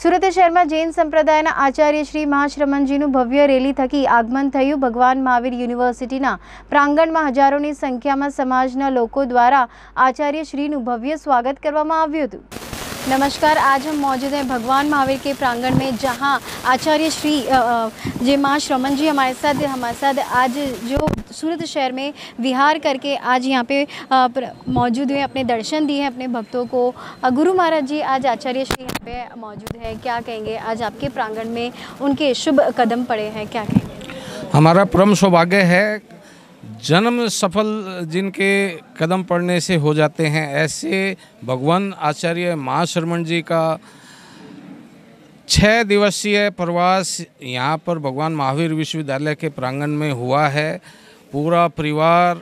સુરત શહેરમાં જૈન સંપ્રદાયના આચાર્ય શ્રી મહાશ્રમણજીનું ભવ્ય રેલી થકી આગમન થયું ભગવાન મહાવીર યુનિવર્સિટીના પ્રાંગણમાં હજારોની સંખ્યામાં સમાજના લોકો દ્વારા આચાર્ય શ્રીનું ભવ્ય સ્વાગત કરવામાં આવ્યું હતું नमस्कार आज हम मौजूद हैं भगवान महावीर के प्रांगण में जहां आचार्य श्री जय माँ श्रमण जी हमारे साथ हमारे साथ आज जो सूरत शहर में विहार करके आज यहां पे मौजूद हुए अपने दर्शन दिए अपने भक्तों को गुरु महाराज जी आज आचार्य श्री यहाँ पे मौजूद है क्या कहेंगे आज आपके प्रांगण में उनके शुभ कदम पड़े हैं क्या कहेंगे हमारा परम सौभाग्य है जन्म सफल जिनके कदम पड़ने से हो जाते हैं ऐसे भगवान आचार्य महाश्रमण जी का छः दिवसीय प्रवास यहाँ पर भगवान महावीर विश्वविद्यालय के प्रांगण में हुआ है पूरा परिवार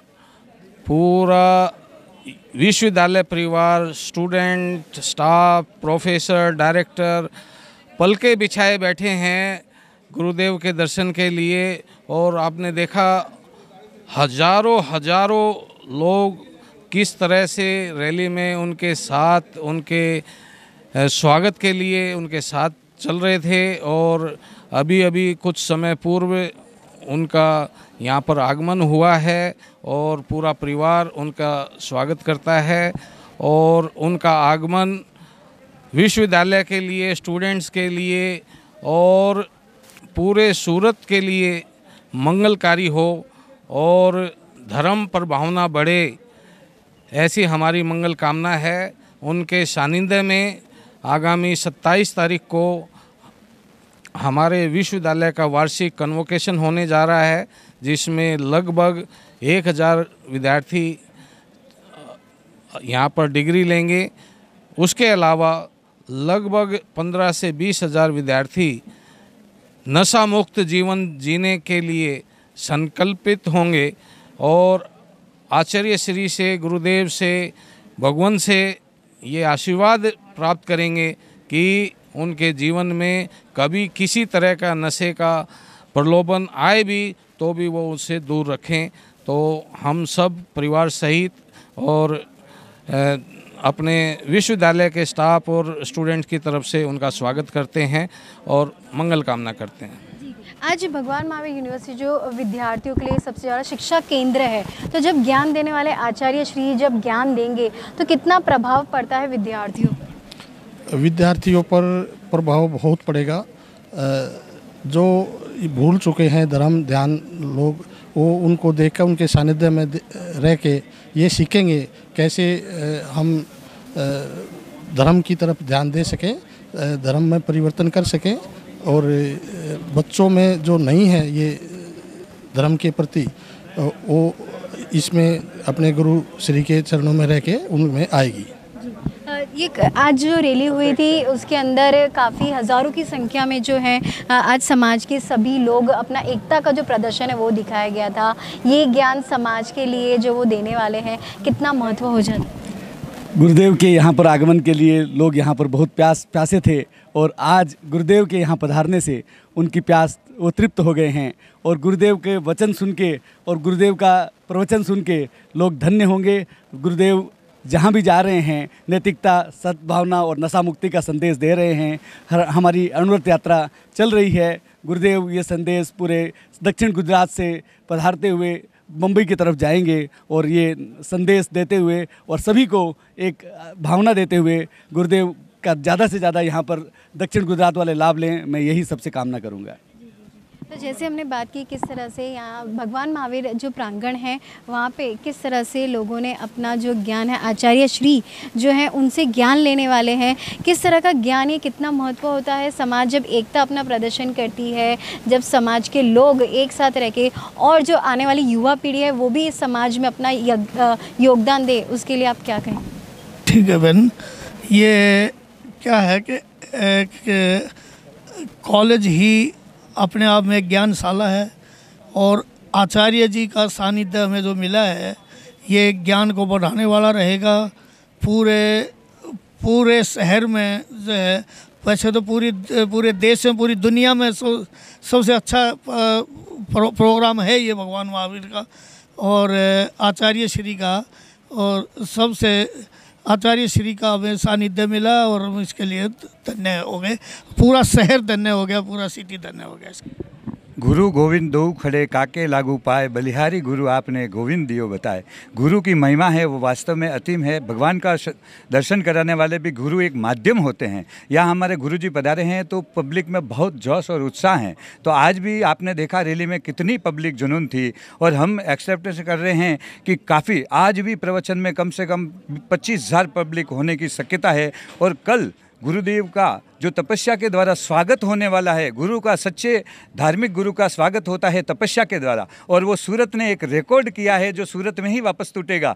पूरा विश्वविद्यालय परिवार स्टूडेंट स्टाफ प्रोफेसर डायरेक्टर पलके बिछाए बैठे हैं गुरुदेव के दर्शन के लिए और आपने देखा हजारों हजारों लोग किस तरह से रैली में उनके साथ उनके स्वागत के लिए उनके साथ चल रहे थे और अभी अभी कुछ समय पूर्व उनका यहाँ पर आगमन हुआ है और पूरा परिवार उनका स्वागत करता है और उनका आगमन विश्वविद्यालय के लिए स्टूडेंट्स के लिए और पूरे सूरत के लिए मंगलकारी हो और धर्म पर भावना बढ़े ऐसी हमारी मंगल कामना है उनके सानिध्य में आगामी 27 तारीख को हमारे विश्वविद्यालय का वार्षिक कन्वोकेशन होने जा रहा है जिसमें लगभग 1000 विद्यार्थी यहाँ पर डिग्री लेंगे उसके अलावा लगभग 15 से बीस हज़ार विद्यार्थी नशा मुक्त जीवन जीने के लिए संकल्पित होंगे और आचार्य श्री से गुरुदेव से भगवान से ये आशीर्वाद प्राप्त करेंगे कि उनके जीवन में कभी किसी तरह का नशे का प्रलोभन आए भी तो भी वो उससे दूर रखें तो हम सब परिवार सहित और अपने विश्वविद्यालय के स्टाफ और स्टूडेंट की तरफ से उनका स्वागत करते हैं और मंगल कामना करते हैं आज भगवान महावीर यूनिवर्सिटी जो विद्यार्थियों के लिए सबसे ज़्यादा शिक्षा केंद्र है तो जब ज्ञान देने वाले आचार्य श्री जब ज्ञान देंगे तो कितना प्रभाव पड़ता है विद्यार्थियों पर विद्यार्थियों पर प्रभाव बहुत पड़ेगा जो भूल चुके हैं धर्म ध्यान लोग वो उनको देखकर उनके सानिध्य में रह के ये सीखेंगे कैसे हम धर्म की तरफ ध्यान दे सकें धर्म में परिवर्तन कर सकें और बच्चों में जो नहीं है ये धर्म के प्रति वो इसमें अपने गुरु श्री के चरणों में रह के उनमें आएगी ये आज जो रैली हुई थी उसके अंदर काफ़ी हज़ारों की संख्या में जो है आज समाज के सभी लोग अपना एकता का जो प्रदर्शन है वो दिखाया गया था ये ज्ञान समाज के लिए जो वो देने वाले हैं कितना महत्व हो जाता गुरुदेव के यहाँ पर आगमन के लिए लोग यहाँ पर बहुत प्यास प्यासे थे और आज गुरुदेव के यहाँ पधारने से उनकी प्यास वो तृप्त हो गए हैं और गुरुदेव के वचन सुन के और गुरुदेव का प्रवचन सुन के लोग धन्य होंगे गुरुदेव जहाँ भी जा रहे हैं नैतिकता सद्भावना और नशा मुक्ति का संदेश दे रहे हैं हर हमारी अनुव्रत यात्रा चल रही है गुरुदेव ये संदेश पूरे दक्षिण गुजरात से पधारते हुए मुंबई की तरफ जाएंगे और ये संदेश देते हुए और सभी को एक भावना देते हुए गुरुदेव का ज़्यादा से ज़्यादा यहाँ पर दक्षिण गुजरात वाले लाभ लें मैं यही सबसे कामना करूँगा तो जैसे हमने बात की किस तरह से यहाँ भगवान महावीर जो प्रांगण है वहाँ पे किस तरह से लोगों ने अपना जो ज्ञान है आचार्य श्री जो है उनसे ज्ञान लेने वाले हैं किस तरह का ज्ञान ये कितना महत्व होता है समाज जब एकता अपना प्रदर्शन करती है जब समाज के लोग एक साथ रह के और जो आने वाली युवा पीढ़ी है वो भी इस समाज में अपना योगदान दे उसके लिए आप क्या कहें ठीक है बहन ये क्या है कि कॉलेज ही अपने आप में एक ज्ञानशाला है और आचार्य जी का सानिध्य हमें जो मिला है ये ज्ञान को बढ़ाने वाला रहेगा पूरे पूरे शहर में जो है वैसे तो पूरी पूरे देश में पूरी दुनिया में सो सबसे अच्छा प्रो, प्रोग्राम है ये भगवान महावीर का और आचार्य श्री का और सबसे आचार्य श्री का हमें सानिध्य मिला और हम इसके लिए धन्य हो गए पूरा शहर धन्य हो गया पूरा सिटी धन्य हो गया इसके गुरु गोविंद दो खड़े काके लागू पाए बलिहारी गुरु आपने गोविंद दियो बताए गुरु की महिमा है वो वास्तव में अतिम है भगवान का दर्शन कराने वाले भी गुरु एक माध्यम होते हैं यहाँ हमारे गुरु जी पधारे हैं तो पब्लिक में बहुत जोश और उत्साह हैं तो आज भी आपने देखा रैली में कितनी पब्लिक जुनून थी और हम एक्सेप्ट कर रहे हैं कि काफ़ी आज भी प्रवचन में कम से कम पच्चीस हज़ार पब्लिक होने की शक्यता है और कल गुरुदेव का जो तपस्या के द्वारा स्वागत होने वाला है गुरु का सच्चे धार्मिक गुरु का स्वागत होता है तपस्या के द्वारा और वो सूरत ने एक रिकॉर्ड किया है जो सूरत में ही वापस टूटेगा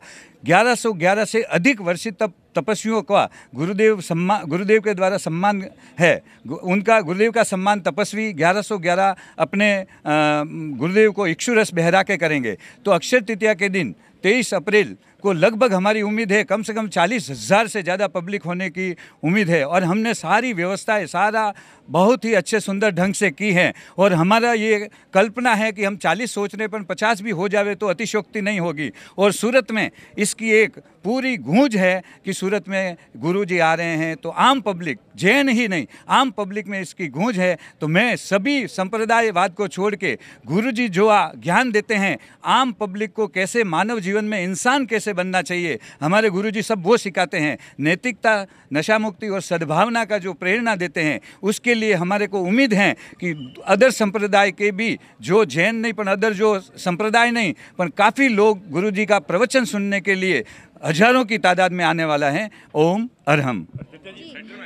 1111 से अधिक वर्ष तक तपस्वियों का गुरुदेव सम्मान गुरुदेव के द्वारा सम्मान है उनका गुरुदेव का सम्मान तपस्वी 1111 अपने गुरुदेव को इक्षुरस बहरा के करेंगे तो अक्षय तृतीया के दिन तेईस अप्रैल को लगभग हमारी उम्मीद है कम से कम चालीस हज़ार से ज़्यादा पब्लिक होने की उम्मीद है और हमने सारी व्यवस्थाएं सारा बहुत ही अच्छे सुंदर ढंग से की है और हमारा ये कल्पना है कि हम चालीस सोचने पर पचास भी हो जावे तो अतिशोक्ति नहीं होगी और सूरत में इसकी एक पूरी गूंज है कि सूरत में गुरु जी आ रहे हैं तो आम पब्लिक जैन ही नहीं आम पब्लिक में इसकी गूंज है तो मैं सभी संप्रदायवाद को छोड़ के गुरु जी जो ज्ञान देते हैं आम पब्लिक को कैसे मानव जीवन में इंसान कैसे बनना चाहिए हमारे गुरु जी सब वो सिखाते हैं नैतिकता नशा मुक्ति और सद्भावना का जो प्रेरणा देते हैं उसके लिए इसीलिए हमारे को उम्मीद है कि अदर संप्रदाय के भी जो जैन नहीं पर अदर जो संप्रदाय नहीं पर काफ़ी लोग गुरु जी का प्रवचन सुनने के लिए हजारों की तादाद में आने वाला है ओम अरहम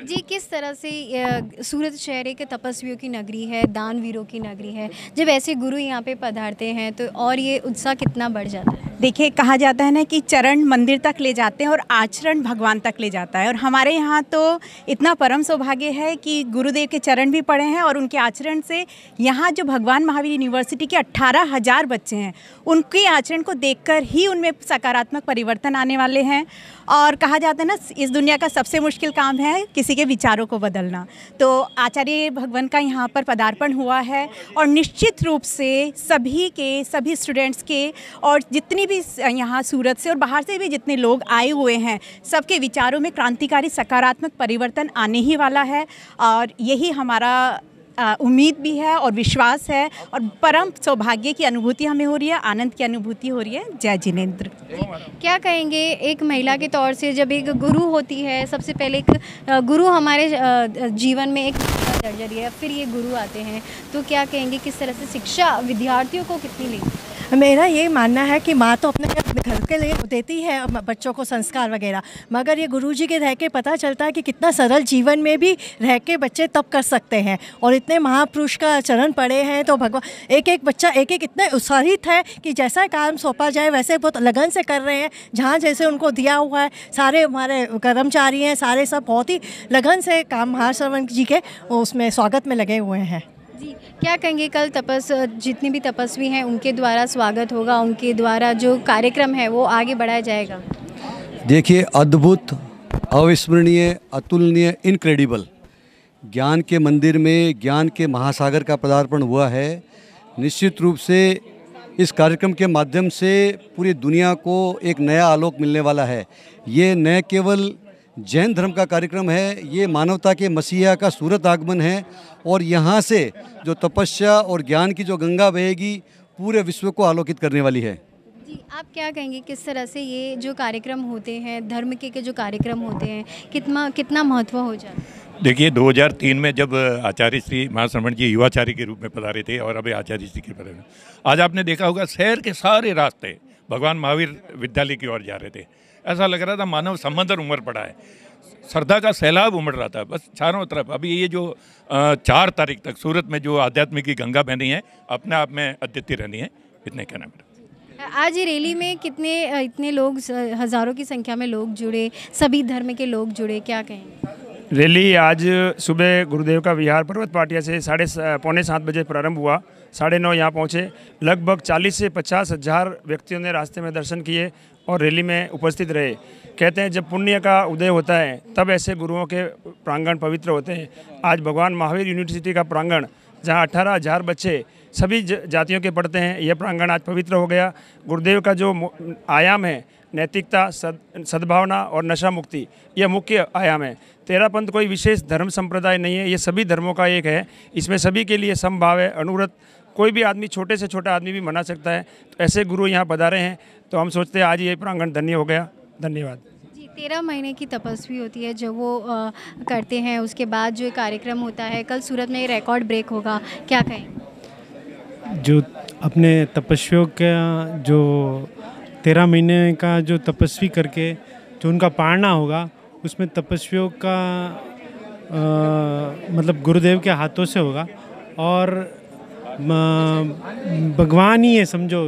जी, किस तरह से सूरत शहर के तपस्वियों की नगरी है दानवीरों की नगरी है जब ऐसे गुरु यहाँ पे पधारते हैं तो और ये उत्साह कितना बढ़ जाता है देखिए कहा जाता है ना कि चरण मंदिर तक ले जाते हैं और आचरण भगवान तक ले जाता है और हमारे यहाँ तो इतना परम सौभाग्य है कि गुरुदेव के चरण भी पड़े हैं और उनके आचरण से यहाँ जो भगवान महावीर यूनिवर्सिटी के अट्ठारह हज़ार बच्चे हैं उनके आचरण को देखकर ही उनमें सकारात्मक परिवर्तन आने वाले हैं और कहा जाता है ना इस दुनिया का सबसे मुश्किल काम है किसी के विचारों को बदलना तो आचार्य भगवान का यहाँ पर पदार्पण हुआ है और निश्चित रूप से सभी के सभी स्टूडेंट्स के और जितनी किसी भी यहाँ सूरत से और बाहर से भी जितने लोग आए हुए हैं सबके विचारों में क्रांतिकारी सकारात्मक परिवर्तन आने ही वाला है और यही हमारा उम्मीद भी है और विश्वास है और परम सौभाग्य की अनुभूति हमें हो रही है आनंद की अनुभूति हो रही है जय जिनेन्द्र क्या कहेंगे एक महिला के तौर से जब एक गुरु होती है सबसे पहले एक गुरु हमारे जीवन में एक जरिए फिर ये गुरु आते हैं तो क्या कहेंगे किस तरह से शिक्षा विद्यार्थियों को कितनी लेनी मेरा ये मानना है कि माँ तो अपने घर के लिए देती है बच्चों को संस्कार वगैरह मगर ये गुरुजी के रह के पता चलता है कि कितना सरल जीवन में भी रह के बच्चे तप कर सकते हैं और इतने महापुरुष का चरण पड़े हैं तो भगवान एक एक बच्चा एक एक इतने उत्साहित है कि जैसा काम सौंपा जाए वैसे बहुत तो लगन से कर रहे हैं जहाँ जैसे उनको दिया हुआ है सारे हमारे कर्मचारी हैं सारे सब बहुत ही लगन से काम महाश्रवण जी के उसमें स्वागत में लगे हुए हैं जी क्या कहेंगे कल तपस जितने भी तपस्वी हैं उनके द्वारा स्वागत होगा उनके द्वारा जो कार्यक्रम है वो आगे बढ़ाया जाएगा देखिए अद्भुत अविस्मरणीय अतुलनीय इनक्रेडिबल ज्ञान के मंदिर में ज्ञान के महासागर का पदार्पण हुआ है निश्चित रूप से इस कार्यक्रम के माध्यम से पूरी दुनिया को एक नया आलोक मिलने वाला है ये न केवल जैन धर्म का कार्यक्रम है ये मानवता के मसीहा का सूरत आगमन है और यहाँ से जो तपस्या और ज्ञान की जो गंगा बहेगी पूरे विश्व को आलोकित करने वाली है जी आप क्या कहेंगे किस तरह से ये जो कार्यक्रम होते हैं धर्म के के जो कार्यक्रम होते हैं कितना कितना महत्व हो जाए देखिए 2003 में जब आचार्य श्री महाश्रमण जी युवाचार्य के रूप में पधारे थे और अभी आचार्य श्री के पधारे आज आपने देखा होगा शहर के सारे रास्ते भगवान महावीर विद्यालय की ओर जा रहे थे ऐसा लग रहा था मानव समंदर उमड़ पड़ा है श्रद्धा का सैलाब उमड़ रहा था बस चारों तरफ अभी ये जो चार तारीख तक सूरत में जो आध्यात्मिक की गंगा बहनी है अपने आप में अद्यति रहनी है इतने कहना मेरा आज रैली में कितने इतने लोग हज़ारों की संख्या में लोग जुड़े सभी धर्म के लोग जुड़े क्या कहें रैली आज सुबह गुरुदेव का विहार पर्वत पाटिया से साढ़े पौने सात बजे प्रारंभ हुआ साढ़े नौ यहाँ पहुँचे लगभग चालीस से पचास हज़ार व्यक्तियों ने रास्ते में दर्शन किए और रैली में उपस्थित रहे कहते हैं जब पुण्य का उदय होता है तब ऐसे गुरुओं के प्रांगण पवित्र होते हैं आज भगवान महावीर यूनिवर्सिटी का प्रांगण जहाँ अठारह हज़ार बच्चे सभी जातियों के पढ़ते हैं यह प्रांगण आज पवित्र हो गया गुरुदेव का जो आयाम है नैतिकता सद सद्भावना और नशा मुक्ति यह मुख्य आयाम है तेरा पंथ कोई विशेष धर्म संप्रदाय नहीं है यह सभी धर्मों का एक है इसमें सभी के लिए समभाव है अनुरत कोई भी आदमी छोटे से छोटा आदमी भी मना सकता है तो ऐसे गुरु यहाँ पधारे हैं तो हम सोचते हैं आज ये प्रांगण धन्य हो गया धन्यवाद जी तेरह महीने की तपस्वी होती है जब वो आ, करते हैं उसके बाद जो कार्यक्रम होता है कल सूरत में रिकॉर्ड ब्रेक होगा क्या कहें जो अपने तपस्वियों का जो तेरह महीने का जो तपस्वी करके जो उनका पारना होगा उसमें तपस्वियों का आ, मतलब गुरुदेव के हाथों से होगा और भगवान ही है समझो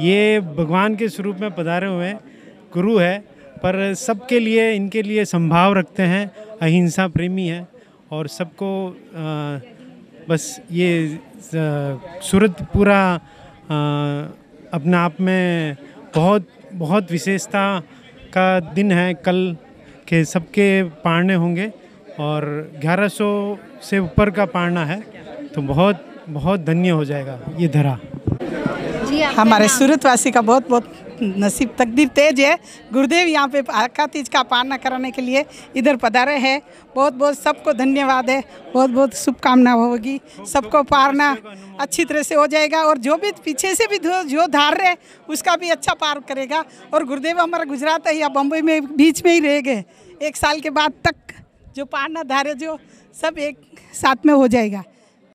ये भगवान के स्वरूप में पधारे हुए हैं गुरु है पर सबके लिए इनके लिए संभाव रखते हैं अहिंसा प्रेमी है और सबको बस ये सूरत पूरा अपने आप में बहुत बहुत विशेषता का दिन है कल के सबके पारने होंगे और 1100 से ऊपर का पारना है तो बहुत बहुत धन्य हो जाएगा ये धरा हमारे सूरतवासी का बहुत बहुत नसीब तकदीर तेज है गुरुदेव यहाँ पे का तीज का पालना कराने के लिए इधर पधारे हैं बहुत बहुत सबको धन्यवाद है बहुत बहुत शुभकामना होगी सबको पारना अच्छी तरह से हो जाएगा और जो भी पीछे से भी जो धार रहे उसका भी अच्छा पार करेगा और गुरुदेव हमारा गुजरात है या बम्बई में बीच में ही रह गए एक साल के बाद तक जो पारना धारे जो सब एक साथ में हो जाएगा